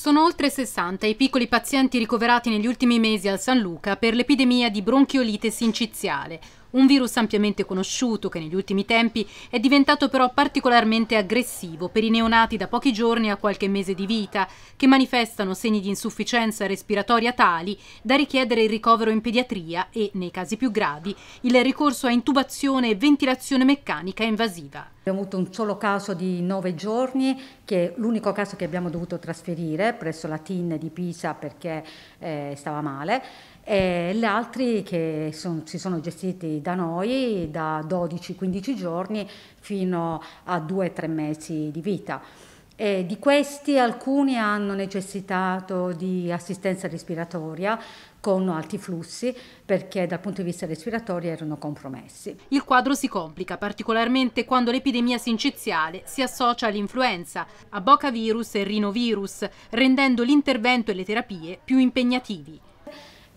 Sono oltre 60 i piccoli pazienti ricoverati negli ultimi mesi al San Luca per l'epidemia di bronchiolite sinciziale, un virus ampiamente conosciuto che negli ultimi tempi è diventato però particolarmente aggressivo per i neonati da pochi giorni a qualche mese di vita, che manifestano segni di insufficienza respiratoria tali da richiedere il ricovero in pediatria e, nei casi più gravi, il ricorso a intubazione e ventilazione meccanica invasiva. Abbiamo avuto un solo caso di nove giorni, che è l'unico caso che abbiamo dovuto trasferire presso la TIN di Pisa perché eh, stava male, e gli altri che son, si sono gestiti da noi da 12-15 giorni fino a 2-3 mesi di vita. E di questi alcuni hanno necessitato di assistenza respiratoria con alti flussi perché dal punto di vista respiratorio erano compromessi. Il quadro si complica particolarmente quando l'epidemia sinciziale si associa all'influenza, a bocavirus e rinovirus, rendendo l'intervento e le terapie più impegnativi.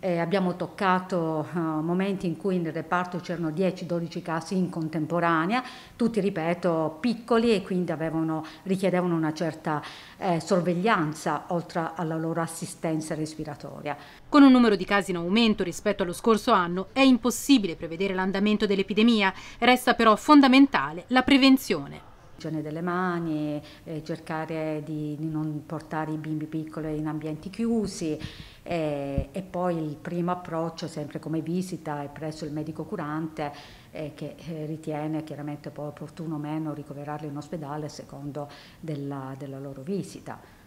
Eh, abbiamo toccato uh, momenti in cui nel reparto c'erano 10-12 casi in contemporanea, tutti, ripeto, piccoli e quindi avevano, richiedevano una certa eh, sorveglianza oltre alla loro assistenza respiratoria. Con un numero di casi in aumento rispetto allo scorso anno è impossibile prevedere l'andamento dell'epidemia, resta però fondamentale la prevenzione l'igiene delle mani, eh, cercare di, di, non portare i bimbi piccoli in ambienti chiusi eh, e poi il primo approccio sempre come visita è presso il medico curante eh, che eh, ritiene chiaramente poi opportuno o meno ricoverarli in ospedale secondo della, della loro visita.